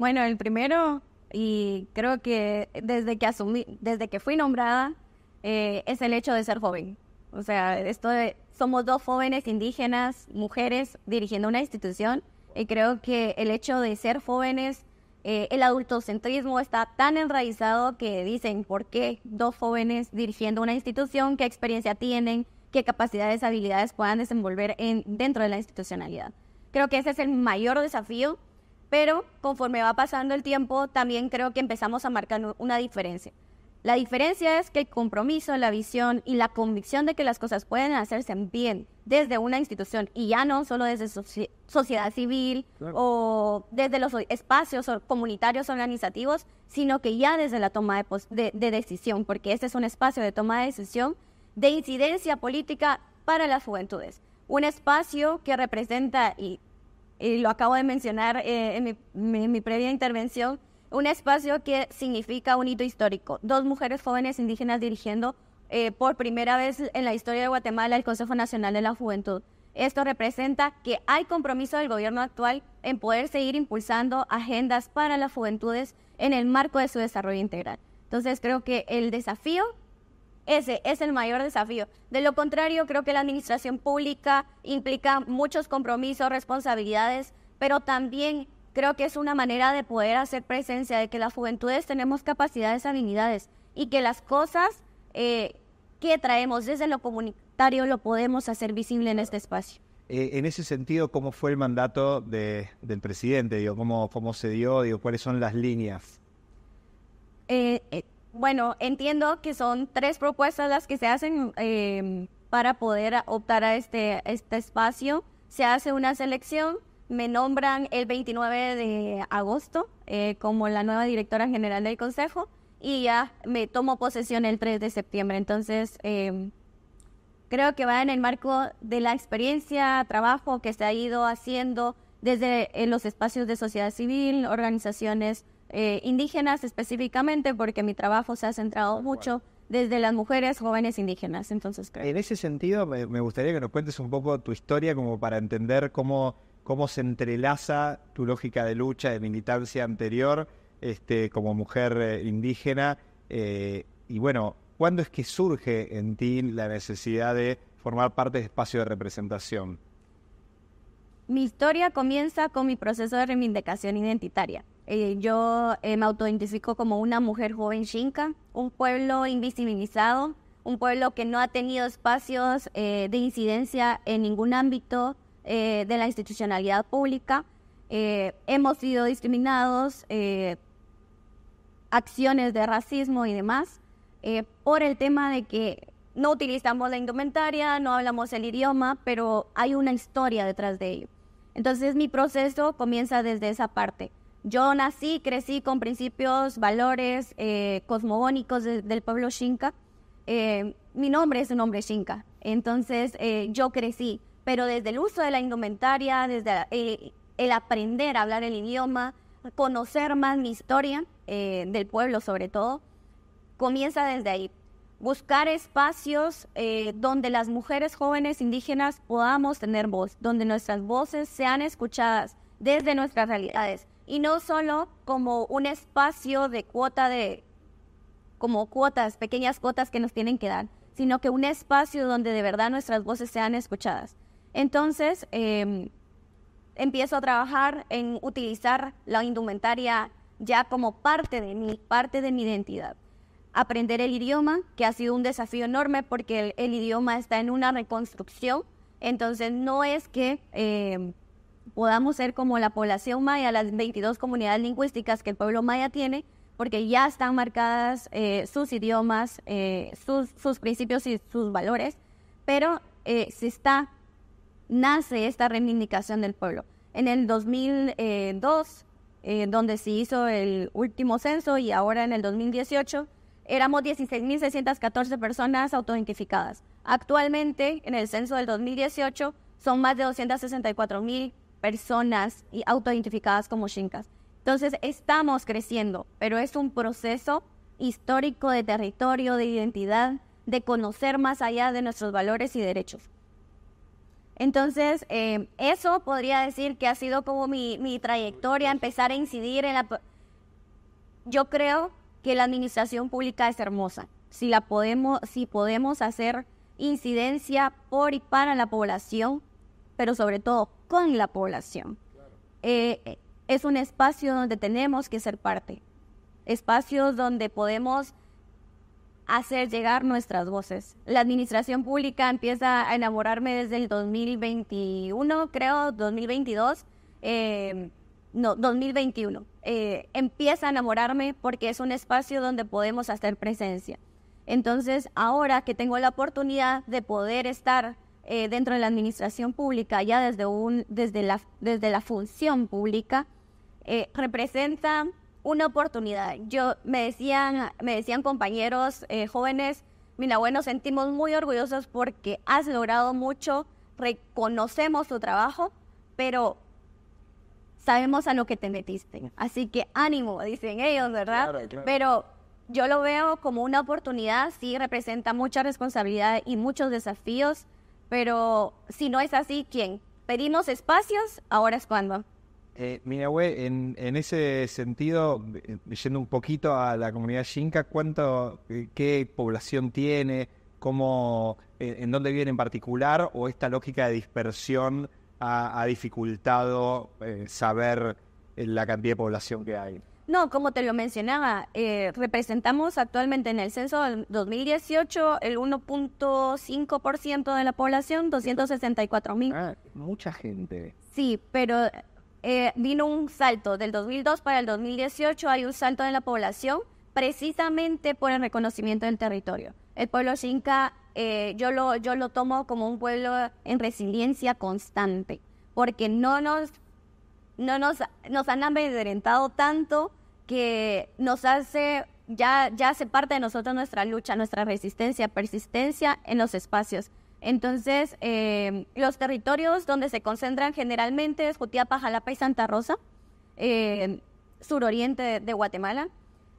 Bueno, el primero, y creo que desde que, asumí, desde que fui nombrada, eh, es el hecho de ser joven. O sea, esto de, somos dos jóvenes indígenas, mujeres, dirigiendo una institución, y creo que el hecho de ser jóvenes, eh, el adultocentrismo está tan enraizado que dicen, ¿por qué dos jóvenes dirigiendo una institución? ¿Qué experiencia tienen? ¿Qué capacidades, habilidades puedan desenvolver en, dentro de la institucionalidad? Creo que ese es el mayor desafío pero conforme va pasando el tiempo, también creo que empezamos a marcar una diferencia. La diferencia es que el compromiso, la visión y la convicción de que las cosas pueden hacerse bien desde una institución y ya no solo desde sociedad civil o desde los espacios comunitarios organizativos, sino que ya desde la toma de, de decisión, porque este es un espacio de toma de decisión de incidencia política para las juventudes. Un espacio que representa y y lo acabo de mencionar eh, en mi, previa intervención, un espacio que significa un hito histórico. Dos mujeres jóvenes indígenas dirigiendo eh, por primera vez en la historia de Guatemala el Consejo Nacional de la Juventud. Esto representa que hay compromiso del gobierno actual en poder seguir impulsando agendas para las juventudes en el marco de su desarrollo integral. Entonces creo que el desafío ese es el mayor desafío. De lo contrario, creo que la administración pública implica muchos compromisos, responsabilidades, pero también creo que es una manera de poder hacer presencia, de que las juventudes tenemos capacidades, habilidades y que las cosas eh, que traemos desde lo comunitario lo podemos hacer visible en este espacio. Eh, en ese sentido, ¿cómo fue el mandato del presidente? ¿cómo, ¿Cómo se dio? ¿Cuáles son las líneas? Eh, bueno, entiendo que son tres propuestas las que se hacen em, para poder optar a este, este espacio. Se hace una selección, me nombran el 29 de agosto eh, como la nueva directora general del consejo y ya me tomo posesión el 3 de septiembre. Entonces, em, creo que va en el marco de la experiencia, trabajo que se ha ido haciendo desde eh, los espacios de sociedad civil, organizaciones eh, indígenas específicamente, porque mi trabajo se ha centrado mucho desde las mujeres jóvenes indígenas. Entonces, En ese sentido, me gustaría que nos cuentes un poco tu historia como para entender cómo, cómo se entrelaza tu lógica de lucha, de militancia anterior, este, como mujer eh, indígena. Eh, y bueno, ¿cuándo es que surge en ti la necesidad de formar parte de espacio de representación? Mi historia comienza con mi proceso de reivindicación identitaria. Eh, yo eh, me autoidentifico como una mujer joven xinca, un pueblo invisibilizado, un pueblo que no ha tenido espacios eh, de incidencia en ningún ámbito de la institucionalidad pública. hemos sido discriminados, acciones de racismo y demás, por el tema de que no utilizamos la indumentaria, no hablamos el idioma, pero hay una historia detrás de ello. Entonces mi proceso comienza desde esa parte. Yo nací, crecí con principios, valores eh, cosmogónicos del pueblo Xinca. Eh, mi nombre es un nombre Xinca, entonces eh, yo crecí, pero desde el uso de la indumentaria, desde el aprender a hablar el idioma, conocer más mi historia del pueblo sobre todo, comienza desde ahí. Buscar espacios donde las mujeres jóvenes indígenas podamos tener voz, donde nuestras voces sean escuchadas desde nuestras realidades y no solo como un espacio de cuota de, como cuotas, pequeñas cuotas que nos tienen que dar, sino que un espacio donde de verdad nuestras voces sean escuchadas. Entonces, em, empiezo a trabajar en utilizar la indumentaria ya como parte de mí, parte de mi identidad. Aprender el idioma, que ha sido un desafío enorme porque el, idioma está en una reconstrucción, entonces no es que... Em, podamos ser como la población maya, las 22 comunidades lingüísticas que el pueblo maya tiene, porque ya están marcadas eh, sus idiomas, eh, sus, principios y sus valores, pero eh, está, nace esta reivindicación del pueblo. En el 2002, donde se hizo el último censo y ahora en el 2018, éramos 16.614 personas autoidentificadas. Actualmente, en el censo del 2018, son más de 264.000 personas y autoidentificadas como Shinkas. Entonces estamos creciendo, pero es un proceso histórico de territorio, de identidad, de conocer más allá de nuestros valores y derechos. Entonces, eh, eso podría decir que ha sido como mi, mi trayectoria, empezar a incidir en la... Yo creo que la administración pública es hermosa. Si, la podemos, si podemos hacer incidencia por y para la población, pero sobre todo con la población. Eh, eh, es un espacio donde tenemos que ser parte, espacios donde podemos hacer llegar nuestras voces. La administración pública empieza a enamorarme desde el 2021, creo, 2022, em, no, 2021. Eh, empieza a enamorarme porque es un espacio donde podemos hacer presencia. Entonces, ahora que tengo la oportunidad de poder estar eh, dentro de la administración pública, ya desde, un, desde, la, desde la función pública, eh, representa una oportunidad. Yo me decían, me decían compañeros eh, jóvenes, mira, bueno, sentimos muy orgullosos porque has logrado mucho, reconocemos tu trabajo, pero sabemos a lo que te metiste. Mm. Así que ánimo, dicen ellos, ¿verdad? Pero yo lo veo como una oportunidad, sí representa mucha responsabilidad y muchos desafíos. Pero si no es así, ¿quién? Pedimos espacios, ahora es cuando. Eh, mira, en, ese sentido, eh, yendo un poquito a la comunidad Xinka, ¿cuánto, eh, qué población tiene? Eh, en, dónde viene en particular? ¿O esta lógica de dispersión ha, dificultado saber la cantidad de población que hay? No, como te lo mencionaba, eh, representamos actualmente en el censo del 2018 el 1.5% de la población, 264.000. Ah, mucha gente. Sí, pero eh, vino un salto del 2002 para el 2018, hay un salto de la población precisamente por el reconocimiento del territorio. El pueblo Xinca eh, yo, lo, yo lo tomo como un pueblo en resiliencia constante, porque no nos, no nos, nos han amedrentado tanto que nos hace, ya, ya hace parte de nosotros nuestra lucha, nuestra resistencia, persistencia en los espacios. Entonces, eh, los territorios donde se concentran generalmente es Jutiapa, Jalapa y Santa Rosa, eh, suroriente de, Guatemala,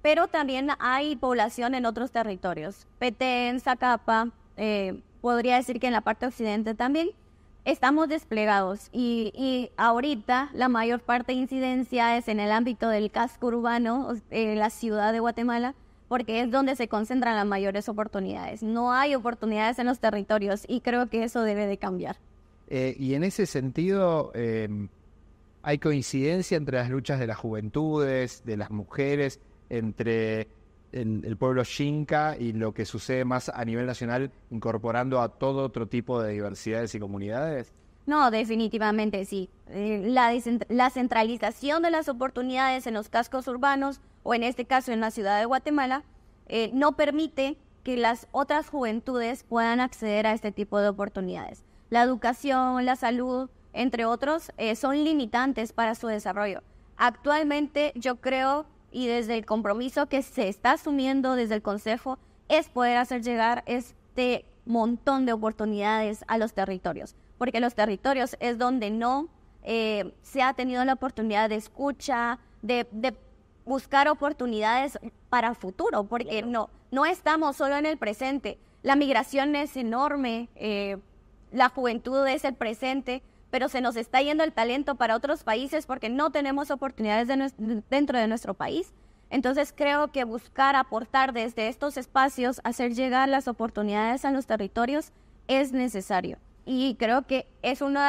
pero también hay población en otros territorios, Petén, Zacapa, eh, podría decir que en la parte occidente también, estamos desplegados y, ahorita la mayor parte de incidencia es en el ámbito del casco urbano, eh, la ciudad de Guatemala, porque es donde se concentran las mayores oportunidades. No hay oportunidades en los territorios y creo que eso debe de cambiar. Eh, y en ese sentido, eh, ¿hay coincidencia entre las luchas de las juventudes, de las mujeres, entre en el pueblo Xinca y lo que sucede más a nivel nacional, incorporando a todo otro tipo de diversidades y comunidades? No, definitivamente sí. Eh, la, la, centralización de las oportunidades en los cascos urbanos, o en este caso en la ciudad de Guatemala, eh, no permite que las otras juventudes puedan acceder a este tipo de oportunidades. La educación, la salud, entre otros, eh, son limitantes para su desarrollo. Actualmente yo creo y desde el compromiso que se está asumiendo desde el Consejo es poder hacer llegar este montón de oportunidades a los territorios, porque los territorios es donde no eh, se ha tenido la oportunidad de escucha, de, buscar oportunidades para futuro, porque no, no estamos solo en el presente, la migración es enorme, eh, la juventud es el presente, pero se nos está yendo el talento para otros países porque no tenemos oportunidades dentro de nuestro país. Entonces creo que buscar aportar desde estos espacios, hacer llegar las oportunidades a los territorios es necesario. Y creo que es uno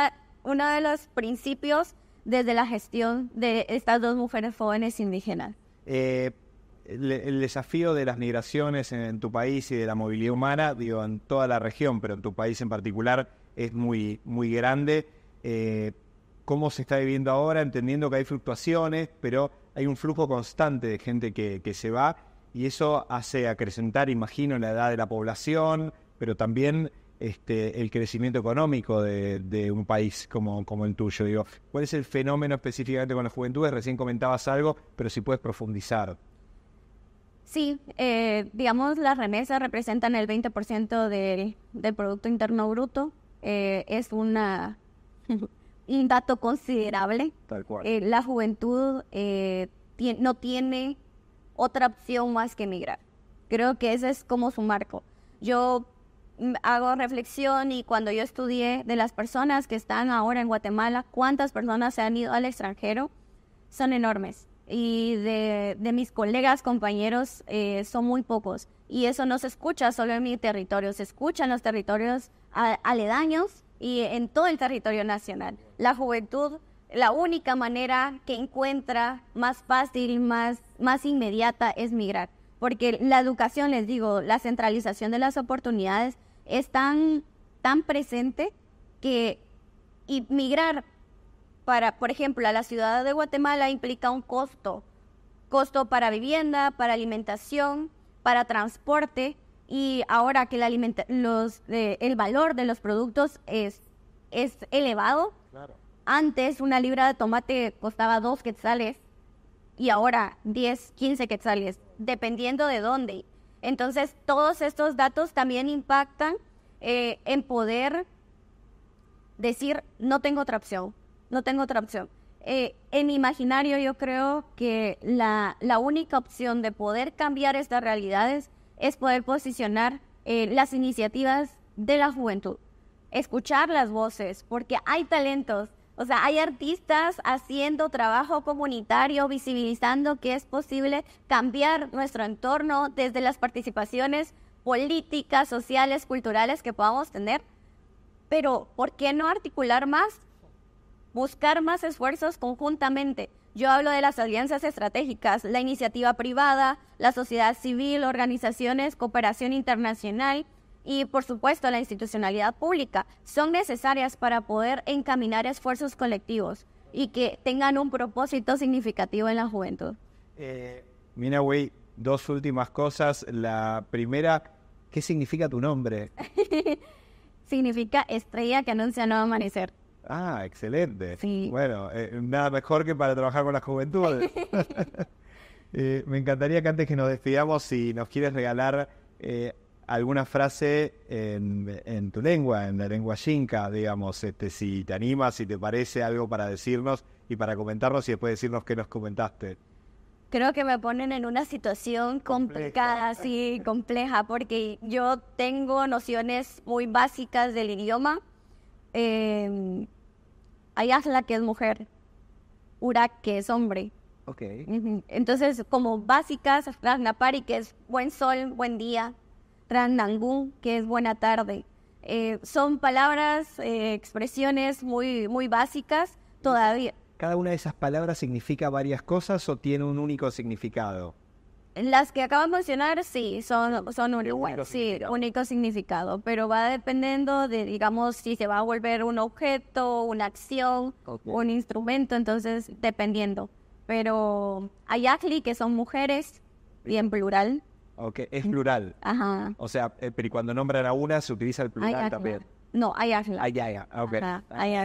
una de los principios desde la gestión de estas dos mujeres jóvenes indígenas. Eh, el, desafío de las migraciones en, en tu país y de la movilidad humana, digo, en toda la región, pero en tu país en particular, es muy, muy grande eh, cómo se está viviendo ahora, entendiendo que hay fluctuaciones, pero hay un flujo constante de gente que, se va y eso hace acrecentar, imagino, la edad de la población, pero también este, el crecimiento económico de, un país como, el tuyo. ¿cuál es el fenómeno específicamente con las juventudes? Recién comentabas algo, pero si puedes profundizar. Sí, eh, digamos, las remesas representan el 20% del, del Producto Interno Bruto. Eh, es una un dato considerable. Eh, la juventud eh, no tiene otra opción más que emigrar. Creo que ese es como su marco. Yo mm, hago reflexión y cuando yo estudié de las personas que están ahora en Guatemala, cuántas personas se han ido al extranjero, son enormes. Y de, mis colegas, compañeros, eh, son muy pocos. Y eso no se escucha solo en mi territorio, se escucha en los territorios aledaños y en todo el territorio nacional. La juventud, la única manera que encuentra más fácil, más, más inmediata es migrar, porque la educación, les digo, la centralización de las oportunidades es tan, tan presente que migrar para, por ejemplo, a la ciudad de Guatemala implica un costo, costo para vivienda, para alimentación, para transporte, y ahora que eh, el, valor de los productos es, elevado, antes una libra de tomate costaba dos quetzales y ahora 10, 15 quetzales, dependiendo de dónde. Entonces, todos estos datos también impactan eh, en poder decir, no tengo otra opción, no tengo otra opción. Eh, en mi imaginario yo creo que la, la única opción de poder cambiar estas realidades es poder posicionar eh, las iniciativas de la juventud, escuchar las voces, porque hay talentos, o sea, hay artistas haciendo trabajo comunitario, visibilizando que es posible cambiar nuestro entorno desde las participaciones políticas, sociales, culturales que podamos tener. Pero, ¿por qué no articular más? Buscar más esfuerzos conjuntamente. Yo hablo de las alianzas estratégicas, la iniciativa privada, la sociedad civil, organizaciones, cooperación internacional y, por supuesto, la institucionalidad pública. Son necesarias para poder encaminar esfuerzos colectivos y que tengan un propósito significativo en la juventud. Eh, dos últimas cosas. La primera, ¿qué significa tu nombre? significa estrella que anuncia nuevo amanecer. Ah, excelente. Sí. Bueno, eh, nada mejor que para trabajar con la juventud. Eh, me encantaría que antes que nos despidamos, si nos quieres regalar eh, alguna frase en, tu lengua, en la lengua yinka, digamos, este, si te animas, si te parece algo para decirnos y para comentarnos y después decirnos qué nos comentaste. Creo que me ponen en una situación complicada, así compleja, porque yo tengo nociones muy básicas del idioma. Eh, hay Asla que es mujer, Urak, que es hombre. Ok. Entonces, como básicas, Rasnapari que es buen sol, buen día, Ranangun que es buena tarde. Eh, son palabras, eh, expresiones muy, muy básicas todavía. ¿Cada una de esas palabras significa varias cosas o tiene un único significado? Las que acabas de mencionar, sí, son, son un, único, sí, significado. pero va dependiendo de, digamos, si se va a volver un objeto, una acción, un instrumento, entonces dependiendo. Pero hay Ashley que son mujeres y en plural. Ok, es plural. Ajá. O sea, eh, pero cuando nombran a una se utiliza el plural también. No, Ayakla. Ayaya, ah, ok.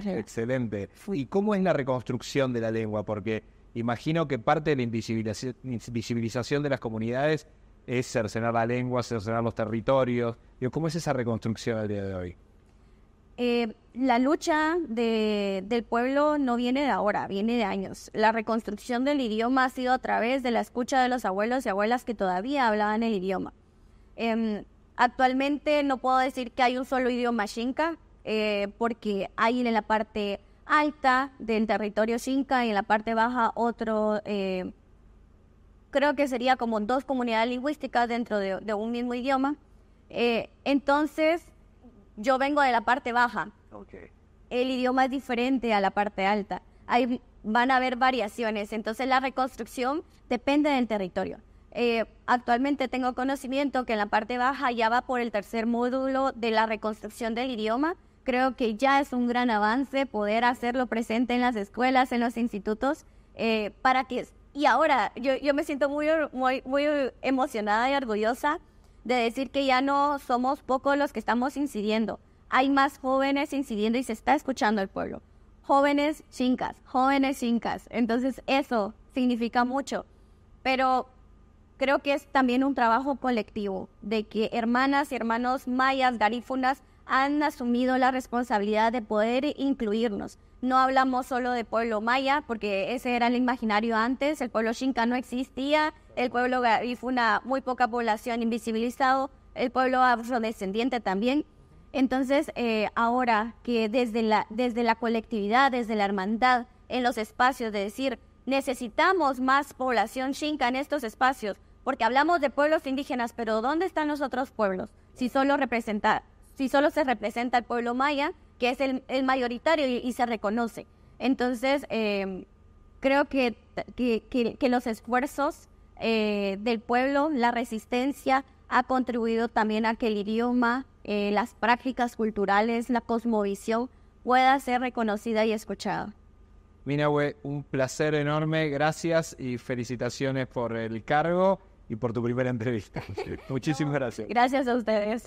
Excelente. ¿Y cómo es la reconstrucción de la lengua? Porque Imagino que parte de la invisibilización, de las comunidades es cercenar la lengua, cercenar los territorios. ¿Cómo es esa reconstrucción al día de hoy? Eh, la lucha del pueblo no viene de ahora, viene de años. La reconstrucción del idioma ha sido a través de la escucha de los abuelos y abuelas que todavía hablaban el idioma. Em, actualmente no puedo decir que hay un solo idioma xinca, eh, porque hay en la parte alta del territorio Xinca y en la parte baja otro, eh, creo que sería como dos comunidades lingüísticas dentro de, un mismo idioma. Eh, entonces, yo vengo de la parte baja. El idioma es diferente a la parte alta. Hay, van a haber variaciones, entonces la reconstrucción depende del territorio. Eh, actualmente tengo conocimiento que en la parte baja ya va por el tercer módulo de la reconstrucción del idioma creo que ya es un gran avance poder hacerlo presente en las escuelas, en los institutos, eh, para que... Y ahora yo, me siento muy, muy, muy emocionada y orgullosa de decir que ya no somos pocos los que estamos incidiendo. Hay más jóvenes incidiendo y se está escuchando el pueblo. Jóvenes chincas, jóvenes chincas. Entonces eso significa mucho. Pero creo que es también un trabajo colectivo de que hermanas y hermanos mayas, garífunas, han asumido la responsabilidad de poder incluirnos. No hablamos solo de pueblo maya, porque ese era el imaginario antes, el pueblo xinca no existía, el pueblo una muy poca población invisibilizado, el pueblo afrodescendiente también. Entonces, eh, ahora que desde la, desde la colectividad, desde la hermandad, en los espacios, de decir, necesitamos más población xinca en estos espacios, porque hablamos de pueblos indígenas, pero ¿dónde están los otros pueblos? Si solo representar, si solo se representa al pueblo maya, que es el, mayoritario y, se reconoce. Entonces, eh, creo que, que, los esfuerzos eh, del pueblo, la resistencia, ha contribuido también a que el idioma, eh, las prácticas culturales, la cosmovisión pueda ser reconocida y escuchada. Minawe, un placer enorme, gracias y felicitaciones por el cargo y por tu primera entrevista. Muchísimas gracias. Gracias a ustedes.